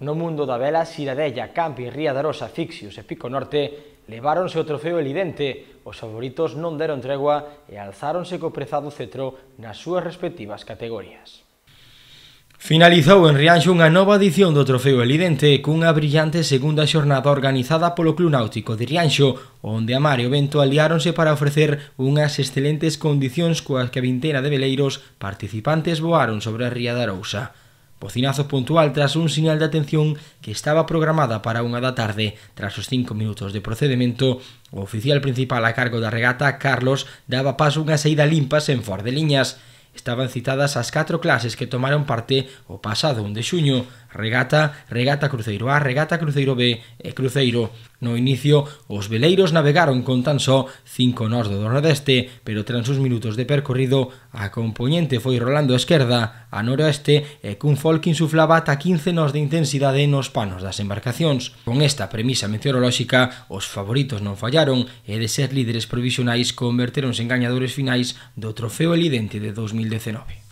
No mundo da vela, Ciradella, Campi, Ría de Rosa, Fixius e Pico Norte leváronse o trofeo elidente. Os favoritos non deron tregua e alzáronse co prezado cetro nas súas respectivas categorías. Finalizou en Rianxo unha nova edición do Trofeo Elidente cunha brillante segunda xornada organizada polo Club Náutico de Rianxo, onde a Mario Vento aliáronse para ofrecer unhas excelentes condicións coas que a vintena de veleiros participantes voaron sobre a Ría da Arousa. Pocinazos puntual tras un sinal de atención que estaba programada para unha da tarde. Tras os cinco minutos de procedimento, o oficial principal a cargo da regata, Carlos, daba paso unha saída limpa sen for de liñas. Estaban citadas as catro clases que tomaron parte o pasado 1 de xuño regata, regata Cruzeiro A, regata Cruzeiro B e Cruzeiro. No inicio, os veleiros navegaron con tan só cinco nós do nordeste, pero tras uns minutos de percorrido, a componente foi rolando a esquerda a noroeste e cun folk insuflaba ata 15 nós de intensidade nos panos das embarcacións. Con esta premisa meteorolóxica, os favoritos non fallaron e de ser líderes provisionais converteronse en gañadores finais do trofeo elidente de 2019.